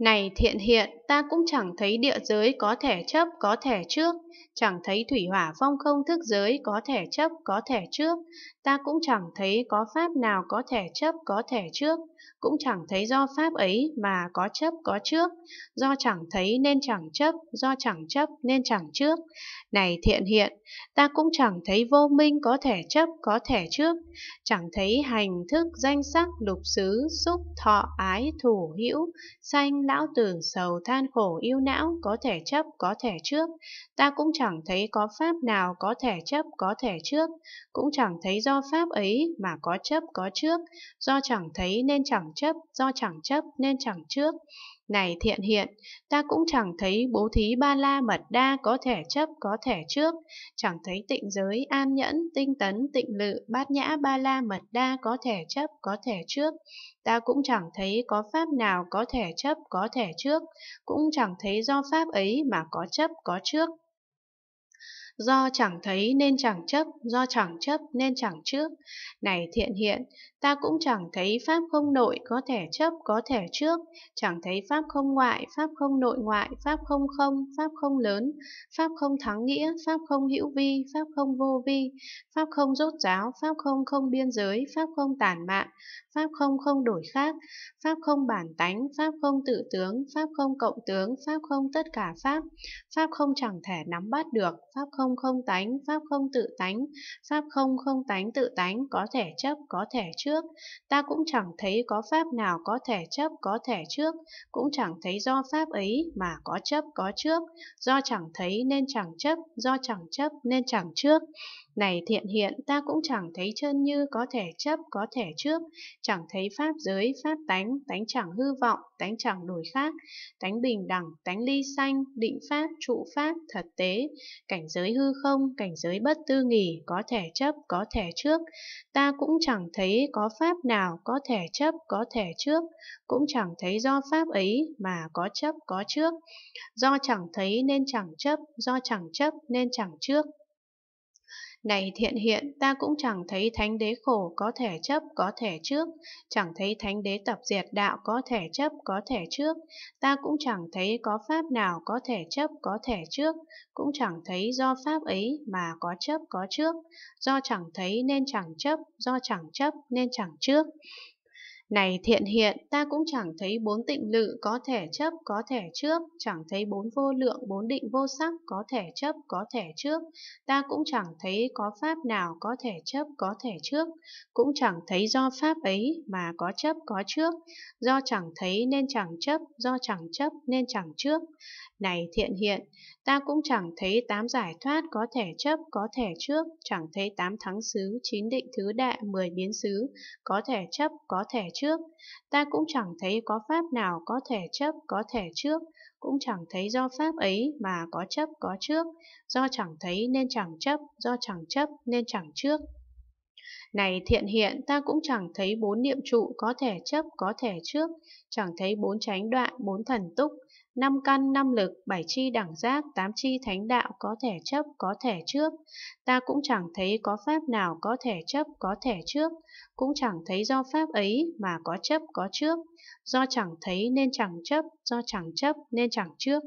Này thiện hiện, ta cũng chẳng thấy địa giới có thể chấp có thể trước, chẳng thấy thủy hỏa phong không thức giới có thể chấp có thể trước, ta cũng chẳng thấy có pháp nào có thể chấp có thể trước, cũng chẳng thấy do pháp ấy mà có chấp có trước, do chẳng thấy nên chẳng chấp, do chẳng chấp nên chẳng trước. Này thiện hiện, ta cũng chẳng thấy vô minh có thể chấp có thể trước, chẳng thấy hành thức danh sắc lục xứ xúc thọ ái thủ hữu sanh lão tường sầu than khổ yêu não có thể chấp có thể trước, ta cũng chẳng thấy có pháp nào có thể chấp có thể trước, cũng chẳng thấy do pháp ấy mà có chấp có trước, do chẳng thấy nên chẳng chấp, do chẳng chấp nên chẳng trước. Này thiện hiện, ta cũng chẳng thấy bố thí ba la mật đa có thể chấp có thể trước, chẳng thấy tịnh giới an nhẫn, tinh tấn, tịnh lự, bát nhã ba la mật đa có thể chấp có thể trước. Ta cũng chẳng thấy có pháp nào có thể chấp có có thể trước, cũng chẳng thấy do pháp ấy mà có chấp có trước do chẳng thấy nên chẳng chấp, do chẳng chấp nên chẳng trước. Này thiện hiện, ta cũng chẳng thấy pháp không nội có thể chấp có thể trước, chẳng thấy pháp không ngoại, pháp không nội ngoại, pháp không không, pháp không lớn, pháp không thắng nghĩa, pháp không hữu vi, pháp không vô vi, pháp không rốt ráo pháp không không biên giới, pháp không tàn mạn, pháp không không đổi khác, pháp không bản tánh, pháp không tự tướng, pháp không cộng tướng, pháp không tất cả pháp, pháp không chẳng thể nắm bắt được, pháp không không không tánh, pháp không tự tánh, pháp không không tánh tự tánh có thể chấp, có thể trước. Ta cũng chẳng thấy có pháp nào có thể chấp, có thể trước, cũng chẳng thấy do pháp ấy mà có chấp, có trước, do chẳng thấy nên chẳng chấp, do chẳng chấp nên chẳng trước. Này thiện hiện, ta cũng chẳng thấy chân như có thể chấp, có thể trước, chẳng thấy pháp giới, pháp tánh, tánh chẳng hư vọng, tánh chẳng đổi khác, tánh bình đẳng, tánh ly sanh, định pháp, trụ pháp, thật tế, cảnh giới giới hư không, cảnh giới bất tư nghỉ, có thể chấp, có thể trước. Ta cũng chẳng thấy có pháp nào có thể chấp, có thể trước, cũng chẳng thấy do pháp ấy mà có chấp, có trước. Do chẳng thấy nên chẳng chấp, do chẳng chấp nên chẳng trước. Này thiện hiện, ta cũng chẳng thấy thánh đế khổ có thể chấp có thể trước, chẳng thấy thánh đế tập diệt đạo có thể chấp có thể trước, ta cũng chẳng thấy có pháp nào có thể chấp có thể trước, cũng chẳng thấy do pháp ấy mà có chấp có trước, do chẳng thấy nên chẳng chấp, do chẳng chấp nên chẳng trước. Này thiện hiện, ta cũng chẳng thấy bốn tịnh lự có thể chấp có thể trước, chẳng thấy bốn vô lượng bốn định vô sắc có thể chấp có thể trước, ta cũng chẳng thấy có pháp nào có thể chấp có thể trước, cũng chẳng thấy do pháp ấy mà có chấp có trước, do chẳng thấy nên chẳng chấp, do chẳng chấp nên chẳng trước. Này thiện hiện, ta cũng chẳng thấy tám giải thoát có thể chấp có thể trước, chẳng thấy tám thắng xứ, chín định thứ đại, mười biến xứ, có thể chấp có thể trước trước, ta cũng chẳng thấy có pháp nào có thể chấp có thể trước, cũng chẳng thấy do pháp ấy mà có chấp có trước, do chẳng thấy nên chẳng chấp, do chẳng chấp nên chẳng trước. Này thiện hiện ta cũng chẳng thấy bốn niệm trụ có thể chấp có thể trước, chẳng thấy bốn tránh đoạn, bốn thần túc, năm căn, năm lực, bảy chi đẳng giác, tám chi thánh đạo có thể chấp có thể trước. Ta cũng chẳng thấy có pháp nào có thể chấp có thể trước, cũng chẳng thấy do pháp ấy mà có chấp có trước, do chẳng thấy nên chẳng chấp, do chẳng chấp nên chẳng trước.